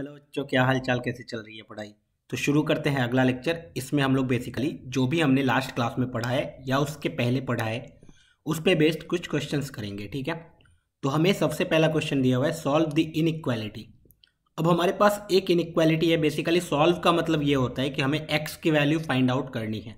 hello बच्चों क्या हाल चाल कैसे चल रही है पढ़ाई तो शुरू करते हैं अगला लेक्चर इसमें हम लोग बेसिकली जो भी हमने लास्ट क्लास में पढ़ा है या उसके पहले पढ़ा है उस पर बेस्ड कुछ क्वेश्चन करेंगे ठीक है तो हमें सबसे पहला क्वेश्चन दिया हुआ है सॉल्व द इनइक्वालिटी अब हमारे पास एक इनइक्वालिटी है बेसिकली सॉल्व का मतलब ये होता है कि हमें एक्स की वैल्यू फाइंड आउट करनी है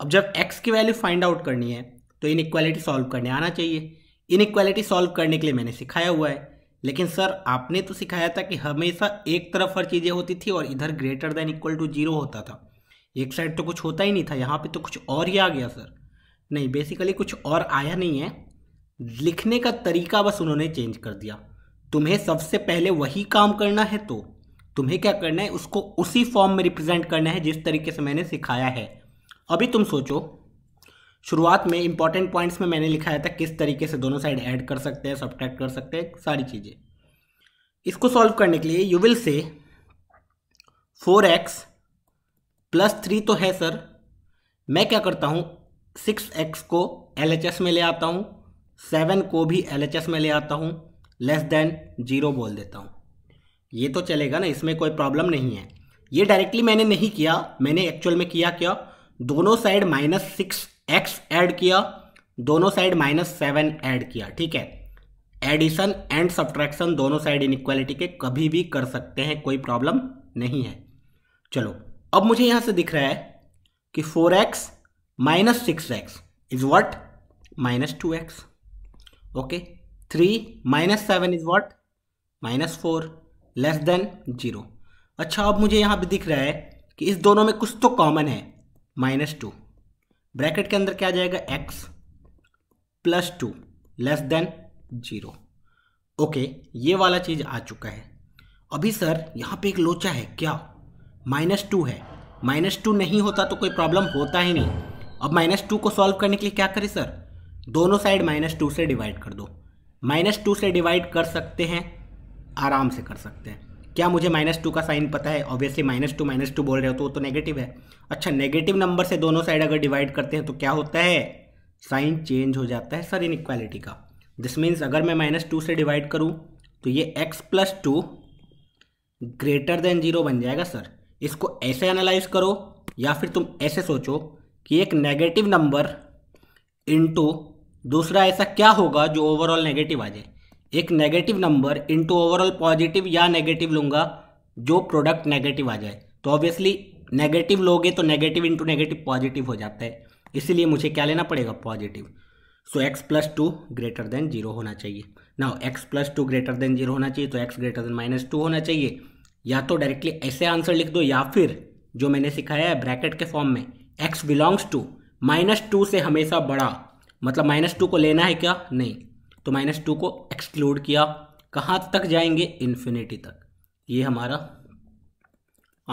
अब जब एक्स की वैल्यू फाइंड आउट करनी है तो इनइक्वालिटी सॉल्व करने आना चाहिए इनइक्वालिटी सॉल्व करने के लिए मैंने सिखाया हुआ है लेकिन सर आपने तो सिखाया था कि हमेशा एक तरफ हर चीज़ें होती थी और इधर greater than equal to zero होता था एक साइड तो कुछ होता ही नहीं था यहाँ पे तो कुछ और ही आ गया सर नहीं बेसिकली कुछ और आया नहीं है लिखने का तरीका बस उन्होंने चेंज कर दिया तुम्हें सबसे पहले वही काम करना है तो तुम्हें क्या करना है उसको उसी फॉर्म में रिप्रेजेंट करना है जिस तरीके से मैंने सिखाया है अभी तुम सोचो शुरुआत में इंपॉर्टेंट पॉइंट्स में मैंने लिखाया था किस तरीके से दोनों साइड ऐड कर सकते हैं सब्ट्रैक्ट कर सकते हैं सारी चीज़ें इसको सॉल्व करने के लिए you will say four x plus three तो है सर मैं क्या करता हूँ सिक्स एक्स को एल में ले आता हूँ सेवन को भी एल में ले आता हूँ लेस देन जीरो बोल देता हूँ ये तो चलेगा ना इसमें कोई प्रॉब्लम नहीं है ये डायरेक्टली मैंने नहीं किया मैंने एक्चुअल में किया क्या दोनों side minus six x add किया दोनों साइड माइनस सेवन ऐड किया ठीक है एडिशन एंड सब्ट्रैक्शन दोनों साइड इक्वालिटी के कभी भी कर सकते हैं कोई प्रॉब्लम नहीं है चलो अब मुझे यहां से दिख रहा है कि four x minus six x is what minus two x okay three minus seven is what minus four less than zero अच्छा अब मुझे यहां पर दिख रहा है कि इस दोनों में कुछ तो कॉमन है माइनस टू ब्रैकेट के अंदर क्या आ जाएगा x plus two less than zero okay ये वाला चीज़ आ चुका है अभी सर यहाँ पे एक लोचा है क्या माइनस टू है माइनस टू नहीं होता तो कोई प्रॉब्लम होता ही नहीं अब माइनस टू को सॉल्व करने के लिए क्या करें सर दोनों साइड माइनस टू से डिवाइड कर दो माइनस टू से डिवाइड कर सकते हैं आराम से कर सकते हैं क्या मुझे माइनस टू का साइन पता है obviously minus two minus two बोल रहे हो तो वो तो नेगेटिव है अच्छा नेगेटिव नंबर से दोनों साइड अगर डिवाइड करते हैं तो क्या होता है साइन चेंज हो जाता है सर इन इक्वालिटी का दिस मीन्स अगर मैं माइनस टू से डिवाइड करूँ तो ये x plus two greater than zero बन जाएगा सर इसको ऐसे एनालाइज करो या फिर तुम ऐसे सोचो कि एक नेगेटिव नंबर इंटू दूसरा ऐसा क्या होगा जो ओवरऑल नेगेटिव आ जाए एक negative number into overall positive या नेगेटिव लूंगा जो प्रोडक्ट नेगेटिव आ जाए तो ऑब्वियसली नेगेटिव लोगे तो नेगेटिव इंटू नेगेटिव पॉजिटिव हो जाता है इसीलिए मुझे क्या लेना पड़ेगा positive so x plus two greater than zero होना चाहिए ना x plus two greater than zero होना चाहिए तो x greater than minus two होना चाहिए या तो डायरेक्टली ऐसे आंसर लिख दो या फिर जो मैंने सिखाया है ब्रैकेट के फॉर्म में x belongs to minus two से हमेशा बड़ा मतलब माइनस टू को लेना है क्या नहीं तो माइनस टू को एक्सक्लूड किया कहाँ तक जाएंगे इन्फिनिटी तक ये हमारा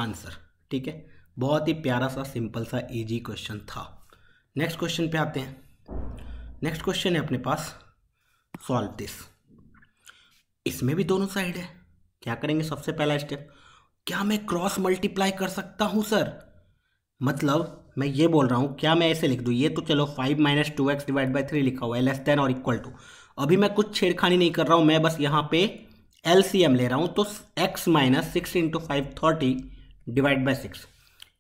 आंसर ठीक है बहुत ही प्यारा सा सिंपल सा इजी क्वेश्चन था नेक्स्ट क्वेश्चन पे आते हैं नेक्स्ट क्वेश्चन है अपने पास सॉल्व दिस इसमें भी दोनों साइड है क्या करेंगे सबसे पहला स्टेप क्या मैं क्रॉस मल्टीप्लाई कर सकता हूँ सर मतलब मैं ये बोल रहा हूँ क्या मैं ऐसे लिख दूँ ये तो चलो five minus two x divide by three लिखा हुआ है लेस देन और इक्वल टू अभी मैं कुछ छेड़खानी नहीं कर रहा हूँ मैं बस यहाँ पे एल ले रहा हूँ तो x minus six into five thirty divide by six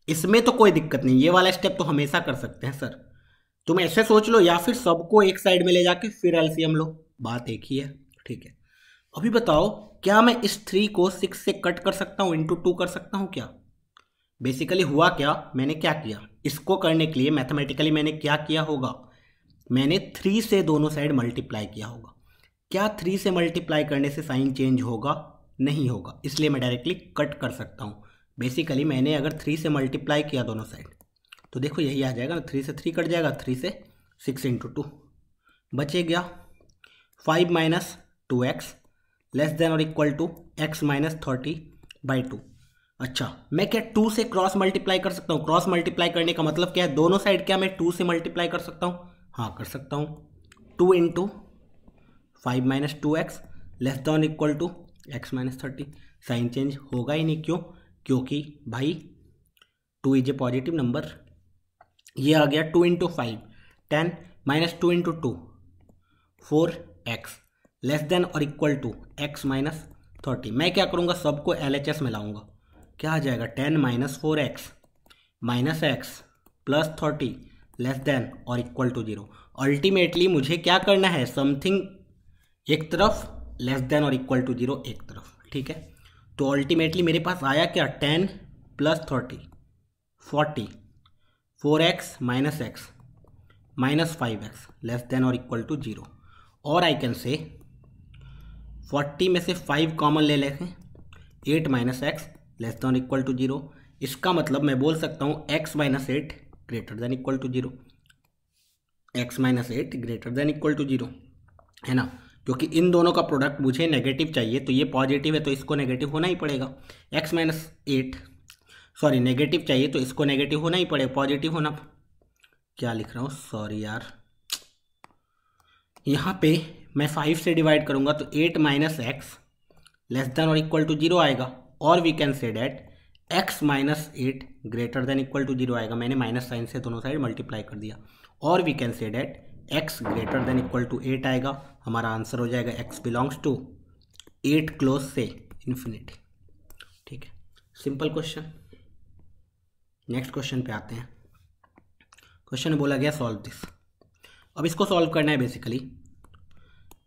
इसमें तो कोई दिक्कत नहीं ये वाला स्टेप तो हमेशा कर सकते हैं सर तुम ऐसे सोच लो या फिर सबको एक साइड में ले जाके फिर एलसीएम लो बात एक ही है ठीक है अभी बताओ क्या मैं इस थ्री को सिक्स से कट कर सकता हूँ इंटू टू कर सकता हूँ क्या बेसिकली हुआ क्या मैंने क्या किया इसको करने के लिए मैथमेटिकली मैंने क्या किया होगा मैंने थ्री से दोनों साइड मल्टीप्लाई किया होगा क्या थ्री से मल्टीप्लाई करने से साइन चेंज होगा नहीं होगा इसलिए मैं डायरेक्टली कट कर सकता हूँ बेसिकली मैंने अगर थ्री से मल्टीप्लाई किया दोनों साइड तो देखो यही आ जाएगा ना थ्री से थ्री कट जाएगा थ्री से सिक्स इंटू टू बचे गया five minus two x less than और equal to x minus thirty by two अच्छा मैं क्या टू से क्रॉस मल्टीप्लाई कर सकता हूँ क्रॉस मल्टीप्लाई करने का मतलब क्या है दोनों साइड क्या मैं टू से मल्टीप्लाई कर सकता हूँ हाँ कर सकता हूँ two into five minus two x less than equal to x minus thirty sign change होगा ही नहीं क्यों क्योंकि भाई two is a positive number ये आ गया two into five ten minus two into two four x less than और equal to x minus thirty मैं क्या करूँगा सबको एल एच एस में लाऊंगा क्या आ जाएगा ten minus four x minus x plus thirty less than और इक्वल टू जीरो अल्टीमेटली मुझे क्या करना है समथिंग एक तरफ लेस देन और इक्वल टू जीरो एक तरफ ठीक है तो अल्टीमेटली मेरे पास आया क्या ten plus thirty forty four x minus x minus five x less than और इक्वल टू जीरो और आई कैन से फोर्टी में से फाइव कॉमन ले लेते eight minus x less than और इक्वल टू जीरो इसका मतलब मैं बोल सकता हूँ x minus eight greater than equal to zero x minus eight greater than equal to zero है ना क्योंकि इन दोनों का प्रोडक्ट मुझे नेगेटिव चाहिए तो ये पॉजिटिव है तो इसको नेगेटिव होना ही पड़ेगा x minus eight sorry negative चाहिए तो इसको नेगेटिव होना ही पड़ेगा पॉजिटिव होना क्या लिख रहा हूँ सॉरी यार यहाँ पे मैं फाइव से डिवाइड करूँगा तो eight minus x less than और इक्वल टू जीरो आएगा और we can say that x minus eight greater than equal to zero आएगा मैंने माइनस साइन से दोनों साइड मल्टीप्लाई कर दिया और we can say that x greater than equal to eight आएगा हमारा आंसर हो जाएगा x belongs to eight close से इन्फिनिटी ठीक है सिंपल क्वेश्चन नेक्स्ट क्वेश्चन पे आते हैं क्वेश्चन बोला गया सॉल्व दिस अब इसको सॉल्व करना है बेसिकली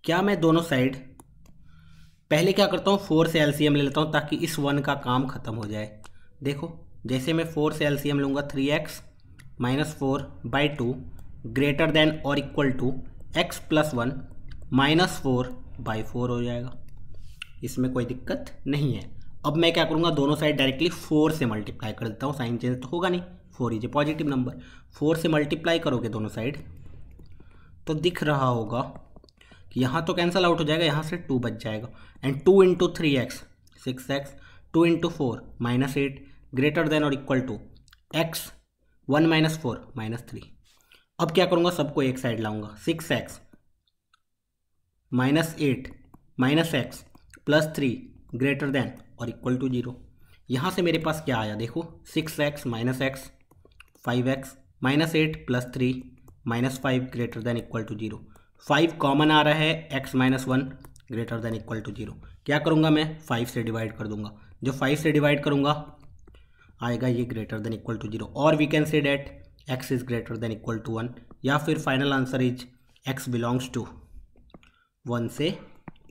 क्या मैं दोनों साइड पहले क्या करता हूँ फोर से एलसीएम ले लेता हूँ ताकि इस वन का काम खत्म हो जाए देखो जैसे मैं फोर से एलसीएम लूँगा three x minus four by two greater than और equal to x plus one minus four by four हो जाएगा इसमें कोई दिक्कत नहीं है अब मैं क्या करूँगा दोनों साइड डायरेक्टली फोर से मल्टीप्लाई कर देता हूँ साइन चेंज तो होगा नहीं four is a positive number four से मल्टीप्लाई करोगे दोनों साइड तो दिख रहा होगा कि यहाँ तो कैंसल आउट हो जाएगा यहाँ से टू बच जाएगा and two into three x six x two into four minus eight greater than और equal to x one minus four minus three अब क्या करूँगा सबको एक साइड लाऊंगा six x minus eight minus x plus three greater than और equal to zero यहाँ से मेरे पास क्या आया देखो six x minus x five x minus eight plus three minus five greater than equal to zero five common आ रहा है x minus one greater than equal to zero क्या करूँगा मैं फाइव से डिवाइड कर दूंगा जो फाइव से डिवाइड करूँगा आएगा ये greater than equal to zero और we can say that x is greater than equal to one या फिर final answer is x belongs to one से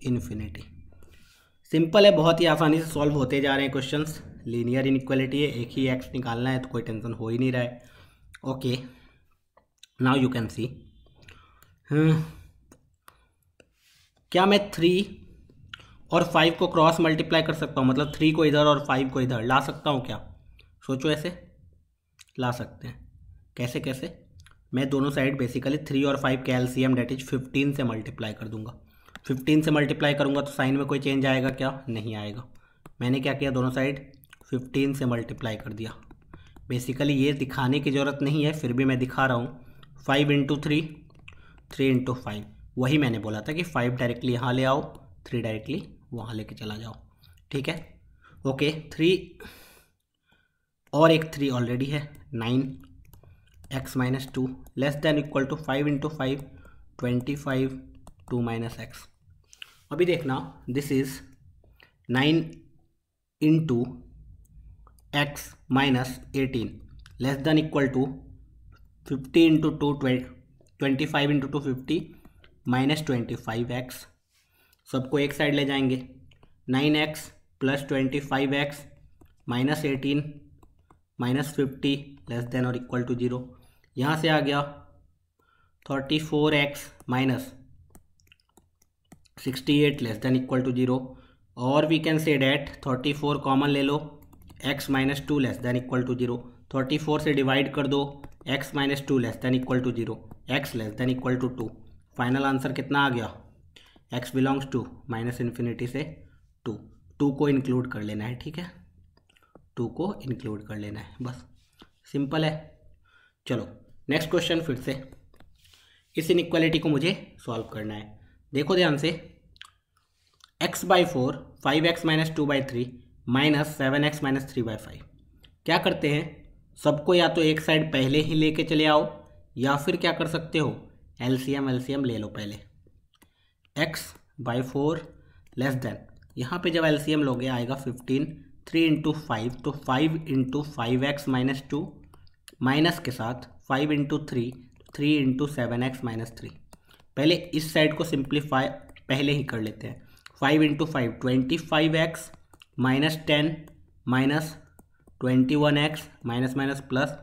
इन्फिनिटी सिंपल है बहुत ही आसानी से सॉल्व होते जा रहे हैं क्वेश्चन लीनियर इनक्वलिटी है एक ही एक्स निकालना है तो कोई टेंशन हो ही नहीं रहा है okay now you can see क्या मैं थ्री और फाइव को क्रॉस मल्टीप्लाई कर सकता हूँ मतलब थ्री को इधर और फाइव को इधर ला सकता हूँ क्या सोचो ऐसे ला सकते हैं कैसे कैसे मैं दोनों साइड बेसिकली थ्री और फाइव के डेट इज फिफ्टीन से मल्टीप्लाई कर दूंगा फिफ्टीन से मल्टीप्लाई करूंगा तो साइन में कोई चेंज आएगा क्या नहीं आएगा मैंने क्या किया दोनों साइड फिफ्टीन से मल्टीप्लाई कर दिया बेसिकली ये दिखाने की ज़रूरत नहीं है फिर भी मैं दिखा रहा हूँ five into three three into five वही मैंने बोला था कि फाइव डायरेक्टली यहाँ ले आओ थ्री डायरेक्टली वहाँ लेके चला जाओ ठीक है ओके थ्री और एक थ्री ऑलरेडी है nine x minus two less than equal to five into five twenty five two minus x अभी देखना this is nine into x minus eighteen less than equal to fifty into two twenty five into two fifty minus twenty five x सबको एक side ले जाएंगे nine x plus twenty five x minus eighteen minus fifty less than और equal to zero यहाँ से आ गया thirty four x minus sixty eight less than equal to zero और we can say that thirty four common ले लो x minus two less than equal to zero thirty four से divide कर दो x minus two less than equal to zero x less than equal to two final answer कितना आ गया x belongs to minus infinity से two two को include कर लेना है ठीक है टू को इंक्लूड कर लेना है बस सिंपल है चलो नेक्स्ट क्वेश्चन फिर से इस इनक्वालिटी को मुझे सॉल्व करना है देखो ध्यान से x by four five x minus two by three minus seven x minus three by five क्या करते हैं सबको या तो एक साइड पहले ही लेके चले आओ या फिर क्या कर सकते हो एलसीएम एलसीएम ले लो पहले x by four less than यहाँ पे जब एलसीएम लोगे आएगा फिफ्टीन थ्री इंटू फाइव तो five into five x minus two minus के साथ five into three three into seven x minus three पहले इस साइड को सिंप्लीफाई पहले ही कर लेते हैं five into five twenty five x minus ten minus twenty one x minus minus plus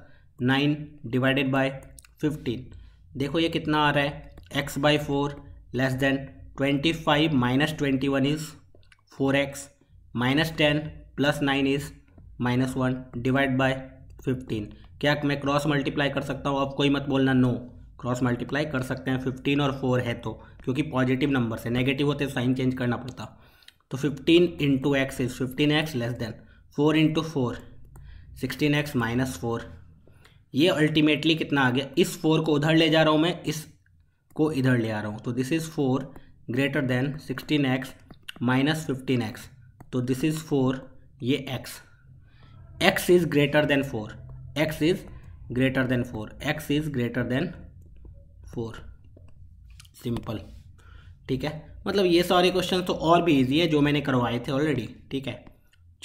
nine divided by fifteen देखो ये कितना आ रहा है x by four less than twenty five minus twenty one is four x minus ten plus nine is minus one divide by fifteen क्या मैं cross multiply कर सकता हूँ आप कोई मत बोलना नो क्रॉस मल्टीप्लाई कर सकते हैं फिफ्टीन और फोर है तो क्योंकि पॉजिटिव नंबर से नेगेटिव होते तो साइन चेंज करना पड़ता तो fifteen into x is fifteen x less than four into four sixteen x minus four ये अल्टीमेटली कितना आ गया इस फोर को उधर ले जा रहा हूँ मैं इस को इधर ले आ रहा हूँ तो this is four greater than sixteen x minus fifteen x तो दिस इज़ फोर ये x x is greater than four x is greater than four x is greater than four simple ठीक है मतलब ये सारे क्वेश्चन तो और भी ईजी है जो मैंने करवाए थे ऑलरेडी ठीक है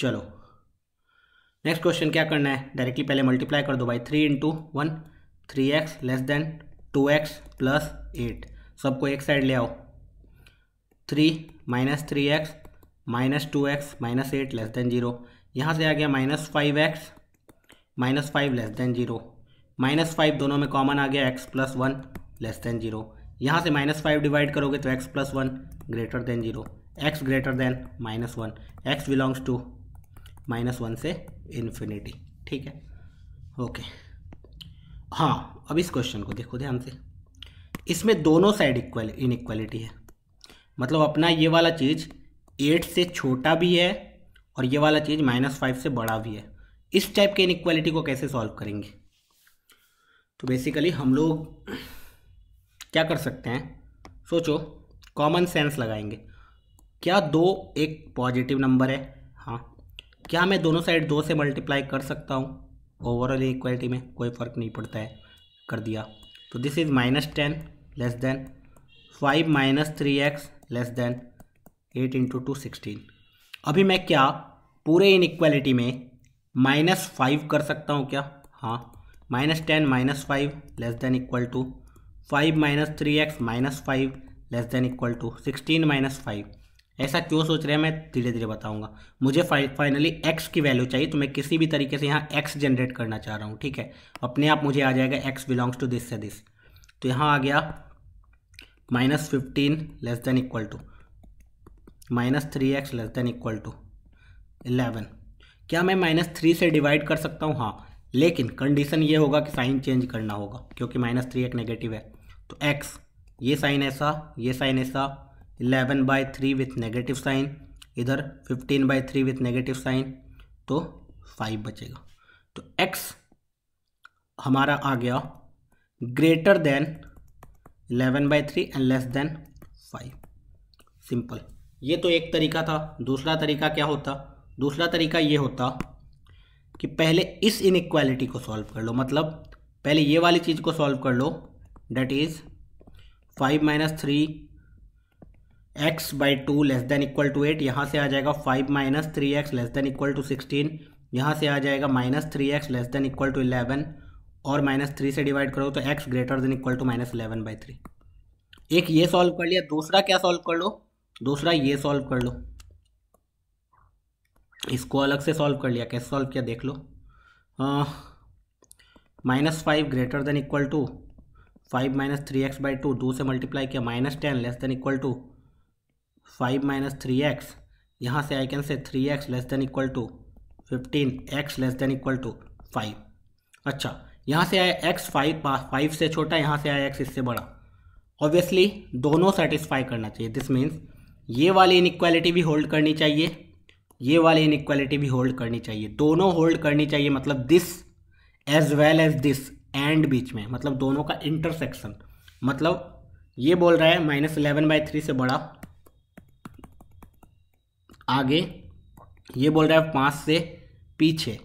चलो नेक्स्ट क्वेश्चन क्या करना है डायरेक्टली पहले मल्टीप्लाई कर दो भाई three into one three x less than two x plus eight सबको एक साइड ले आओ three minus three x minus two x minus eight less than zero यहाँ से आ गया minus five x minus five less than zero minus five दोनों में कॉमन आ गया x plus one less than zero यहाँ से माइनस फाइव डिवाइड करोगे तो x plus one greater than zero x greater than minus one x belongs to minus one से infinity ठीक है ओके हाँ अब इस क्वेश्चन को देखो ध्यान से इसमें दोनों साइड इक्वल इनइक्वालिटी है मतलब अपना ये वाला चीज़ एट से छोटा भी है और ये वाला चीज़ माइनस फाइव से बड़ा भी है इस टाइप के इनक्वालिटी को कैसे सॉल्व करेंगे तो बेसिकली हम लोग क्या कर सकते हैं सोचो कॉमन सेंस लगाएंगे क्या दो एक पॉजिटिव नंबर है हाँ क्या मैं दोनों साइड दो से मल्टीप्लाई कर सकता हूँ ओवरऑल इक्वालिटी में कोई फ़र्क नहीं पड़ता है कर दिया तो this is minus ten less than five minus three x less than eight into two sixteen अभी मैं क्या पूरे इनक्वालिटी में माइनस फाइव कर सकता हूँ क्या हाँ minus ten minus five less than equal to five minus three x minus five less than equal to sixteen minus five ऐसा क्यों सोच रहे हैं मैं धीरे धीरे बताऊंगा मुझे फाइनली एक्स की वैल्यू चाहिए तो मैं किसी भी तरीके से यहाँ एक्स जनरेट करना चाह रहा हूँ ठीक है अपने आप मुझे आ जाएगा एक्स बिलोंग्स टू दिस से दिस तो यहाँ आ गया minus fifteen less than equal to minus three x less than equal to eleven क्या मैं माइनस थ्री से डिवाइड कर सकता हूँ हाँ लेकिन कंडीशन ये होगा कि साइन चेंज करना होगा क्योंकि माइनस थ्री एक नेगेटिव है तो एक्स ये साइन ऐसा ये साइन ऐसा eleven by three with negative sign इधर fifteen by three with negative sign तो फाइव बचेगा तो एक्स हमारा आ गया greater than eleven by three and less than five simple ये तो एक तरीका था दूसरा तरीका क्या होता दूसरा तरीका ये होता कि पहले इस इनक्वालिटी को सॉल्व कर लो मतलब पहले ये वाली चीज़ को सॉल्व कर लो that is five minus three x by two less than equal to eight यहाँ से आ जाएगा five minus three x less than equal to sixteen यहाँ से आ जाएगा minus three x less than equal to eleven और माइनस थ्री से डिवाइड करो तो x greater than equal to minus eleven by three एक ये सॉल्व कर लिया दूसरा क्या सॉल्व कर लो दूसरा ये सॉल्व कर लो इसको अलग से सॉल्व कर लिया कैसे सॉल्व किया देख लो minus five greater than equal to five minus three x by two दो से मल्टीप्लाई किया minus ten less than equal to five minus three x यहाँ से I can say three x less than equal to fifteen x less than equal to five अच्छा यहाँ से आया x five five से छोटा यहाँ से आया एक्स इससे बड़ा ऑब्वियसली दोनों सेटिस्फाई करना चाहिए दिस मीन्स ये वाली इनक्वालिटी भी होल्ड करनी चाहिए ये वाली इनक्वालिटी भी होल्ड करनी चाहिए दोनों होल्ड करनी चाहिए मतलब this as well as this and बीच में मतलब दोनों का इंटरसेक्शन मतलब ये बोल रहा है माइनस इलेवन बाई थ्री से बड़ा आगे ये बोल रहा है पाँच से पीछे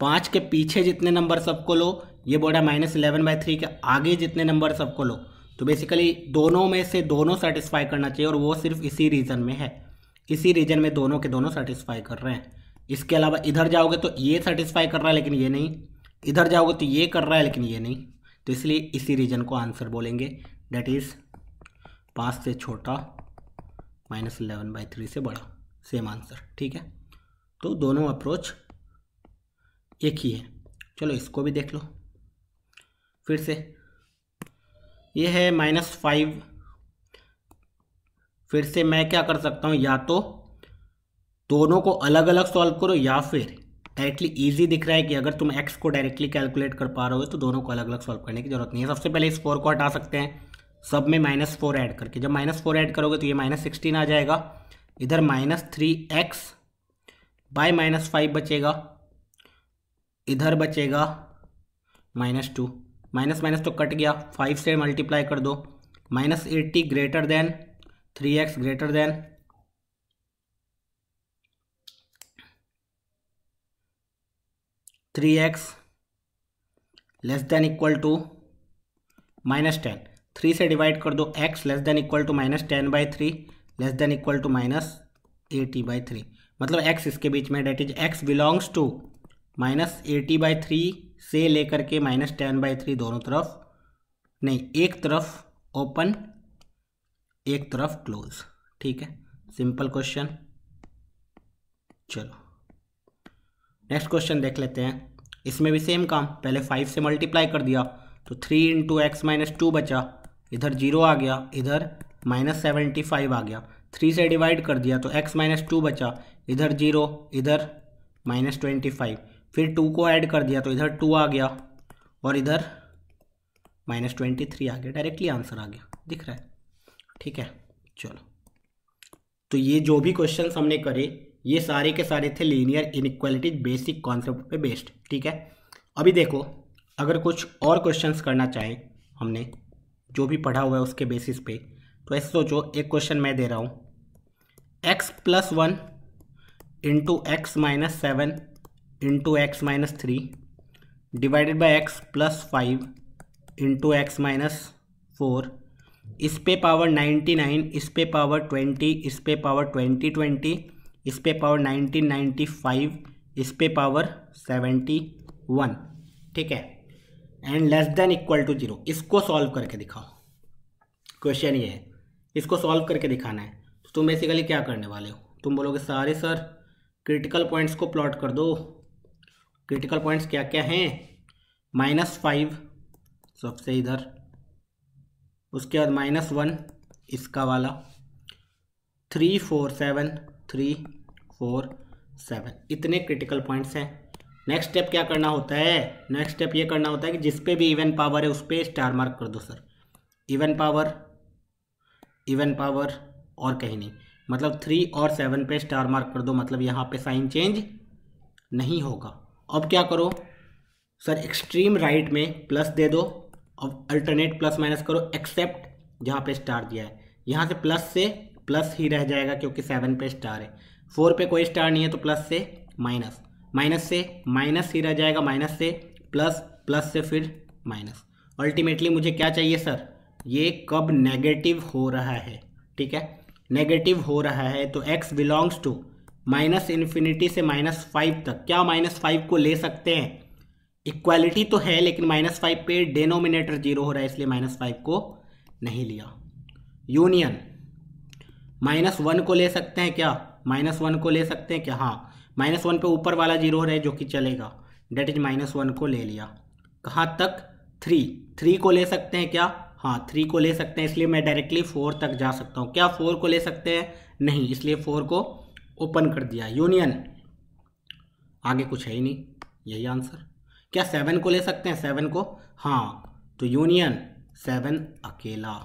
पाँच के पीछे जितने नंबर सबको लो ये बोल रहा है माइनस इलेवन बाई थ्री के आगे जितने नंबर सबको लो तो बेसिकली दोनों में से दोनों सेटिस्फाई करना चाहिए और वो सिर्फ इसी रीजन में है इसी रीजन में दोनों के दोनों सेटिस्फाई कर रहे हैं इसके अलावा इधर जाओगे तो ये सेटिस्फाई कर रहा है लेकिन ये नहीं इधर जाओगे तो ये कर रहा है लेकिन ये नहीं तो इसलिए इसी रीजन को आंसर बोलेंगे डेट इज़ पाँच से छोटा माइनस इलेवन बाई थ्री से बड़ा सेम आंसर ठीक है तो दोनों अप्रोच एक ही है चलो इसको भी देख लो फिर से ये है माइनस फाइव फिर से मैं क्या कर सकता हूँ या तो दोनों को अलग अलग सॉल्व करो या फिर डायरेक्टली इजी दिख रहा है कि अगर तुम एक्स को डायरेक्टली कैलकुलेट कर पा रहे हो तो दोनों को अलग अलग सॉल्व करने की जरूरत नहीं है सबसे पहले इस फोर को हटा सकते हैं सब में माइनस फोर ऐड करके जब माइनस फोर ऐड करोगे तो ये माइनस सिक्सटीन आ जाएगा इधर minus three x by minus five बचेगा इधर बचेगा माइनस टू माइनस माइनस तो कट गया फाइव से मल्टीप्लाई कर दो minus eighty greater than three x greater than three x less than equal to minus ten three से डिवाइड कर दो x less than equal to minus ten by three less than equal to minus eighty by three मतलब x इसके बीच में that is x belongs to minus eighty by three से लेकर के माइनस टेन बाई थ्री दोनों तरफ नहीं एक तरफ ओपन एक तरफ क्लोज ठीक है सिंपल क्वेश्चन चलो नेक्स्ट क्वेश्चन देख लेते हैं इसमें भी सेम काम पहले फाइव से मल्टीप्लाई कर दिया तो three into x minus two बचा इधर जीरो आ गया इधर माइनस सेवेंटी फाइव आ गया थ्री से डिवाइड कर दिया तो एक्स माइनस टू बचा इधर जीरो इधर माइनस ट्वेंटी फाइव फिर टू को ऐड कर दिया तो इधर टू आ गया और इधर माइनस ट्वेंटी थ्री आ गया डायरेक्टली आंसर आ गया दिख रहा है ठीक है चलो तो ये जो भी क्वेश्चन हमने करे ये सारे के सारे थे लीनियर इनक्वालिटी बेसिक कॉन्सेप्ट पे बेस्ड ठीक है अभी देखो अगर कुछ और क्वेश्चन करना चाहें हमने जो भी पढ़ा हुआ है उसके बेसिस पे तो ऐसे सोचो एक क्वेश्चन मैं दे रहा हूँ x plus one into x minus seven into x minus three divided by x plus five into x minus four इस पे पावर नाइन्टी नाइन इस पे पावर ट्वेंटी इस पे पावर ट्वेंटी ट्वेंटी इस पे पावर नाइनटीन नाइन्टी फाइव इस पे पावर सेवेंटी वन ठीक है and less than equal to zero इसको सॉल्व करके दिखाओ क्वेश्चन ये है इसको सॉल्व करके दिखाना है तो तुम बेसिकली क्या करने वाले हो तुम बोलोगे सारे सर क्रिटिकल पॉइंट्स को प्लॉट कर दो क्रिटिकल पॉइंट्स क्या क्या हैं माइनस फाइव सबसे इधर उसके बाद माइनस वन इसका वाला three four seven three four seven इतने क्रिटिकल पॉइंट्स हैं नेक्स्ट स्टेप क्या करना होता है नेक्स्ट स्टेप ये करना होता है कि जिस पे भी इवन पावर है उस पर स्टार मार्क कर दो sir even power even power और कहीं नहीं मतलब थ्री और सेवन पे स्टार मार्क कर दो मतलब यहाँ पे साइन चेंज नहीं होगा अब क्या करो सर एक्सट्रीम राइट में प्लस दे दो अब अल्टरनेट प्लस माइनस करो एक्सेप्ट जहाँ पे स्टार दिया है यहाँ से प्लस से प्लस ही रह जाएगा क्योंकि सेवन पे स्टार है फोर पे कोई स्टार नहीं है तो प्लस से माइनस माइनस से माइनस ही रह जाएगा माइनस से प्लस प्लस से फिर माइनस अल्टीमेटली मुझे क्या चाहिए सर ये कब नेगेटिव हो रहा है ठीक है नेगेटिव हो रहा है तो x belongs to minus infinity से माइनस फाइव तक क्या माइनस फाइव को ले सकते हैं इक्वालिटी तो है लेकिन माइनस फाइव पे डेनोमिनेटर जीरो हो रहा है इसलिए माइनस फाइव को नहीं लिया यूनियन माइनस वन को ले सकते हैं क्या माइनस वन को ले सकते हैं क्या हाँ माइनस वन पे ऊपर वाला जीरो हो रहा है जो कि चलेगा डेट इज माइनस वन को ले लिया कहाँ तक थ्री थ्री को ले सकते हैं क्या हाँ थ्री को ले सकते हैं इसलिए मैं डायरेक्टली फोर तक जा सकता हूँ क्या फोर को ले सकते हैं नहीं इसलिए फोर को ओपन कर दिया यूनियन आगे कुछ है ही नहीं यही आंसर क्या सेवन को ले सकते हैं सेवन को हाँ तो यूनियन सेवन अकेला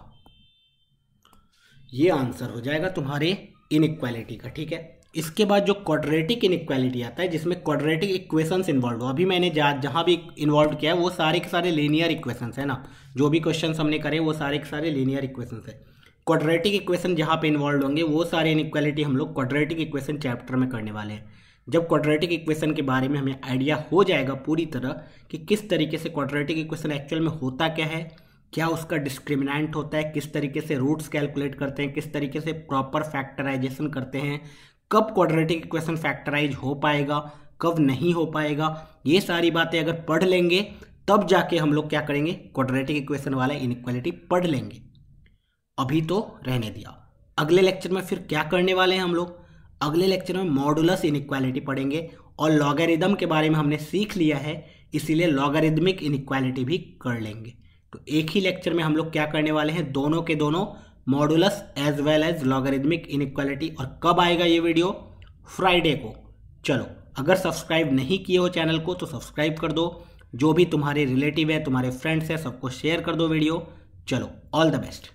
ये आंसर हो जाएगा तुम्हारे इनक्वालिटी का ठीक है इसके बाद जो क्वाड्रेटिक इनक्वालिटी आता है जिसमें क्वाड्रेटिक इक्वेशंस इन्वॉल्व हो अभी मैंने जहाँ जहाँ भी इन्वॉल्व किया है वो सारे के सारे लीनियर इक्वेशंस है ना जो भी क्वेश्चंस हमने करे वो सारे के सारे लीनियर इक्वेशंस है क्वाड्रेटिक इक्वेशन जहाँ पे इन्वॉल्व होंगे वो सारे इनक्वालिटी हम लोग क्वाड्रेटिक इक्वेशन चैप्टर में करने वाले हैं जब क्वाड्रेटिक इक्वेशन के बारे में हमें आइडिया हो जाएगा पूरी तरह कि किस तरीके से क्वाड्रेटिक इक्वेशन एक्चुअल में होता क्या है क्या उसका डिस्क्रिमिनेंट होता है किस तरीके से रूट्स कैलकुलेट करते हैं किस तरीके से प्रॉपर फैक्टराइजेशन करते हैं कब क्वाड्रेटिक इक्वेशन फैक्टराइज हो पाएगा कब नहीं हो पाएगा ये सारी बातें अगर पढ़ लेंगे तब जाके हम लोग क्या करेंगे क्वाड्रेटिक इक्वेशन वाला इनक्वालिटी पढ़ लेंगे अभी तो रहने दिया अगले लेक्चर में फिर क्या करने वाले हैं हम लोग अगले लेक्चर में मॉडुलस इनक्वालिटी पढ़ेंगे और लॉगरिदम के बारे में हमने सीख लिया है इसीलिए लॉगरिदमिक इनक्वालिटी भी कर लेंगे तो एक ही लेक्चर में हम लोग क्या करने वाले हैं दोनों के दोनों modulus as well as logarithmic inequality और कब आएगा ये वीडियो फ्राइडे को चलो अगर सब्सक्राइब नहीं किए हो चैनल को तो सब्सक्राइब कर दो जो भी तुम्हारे रिलेटिव है तुम्हारे फ्रेंड्स है सबको शेयर कर दो वीडियो चलो ऑल द बेस्ट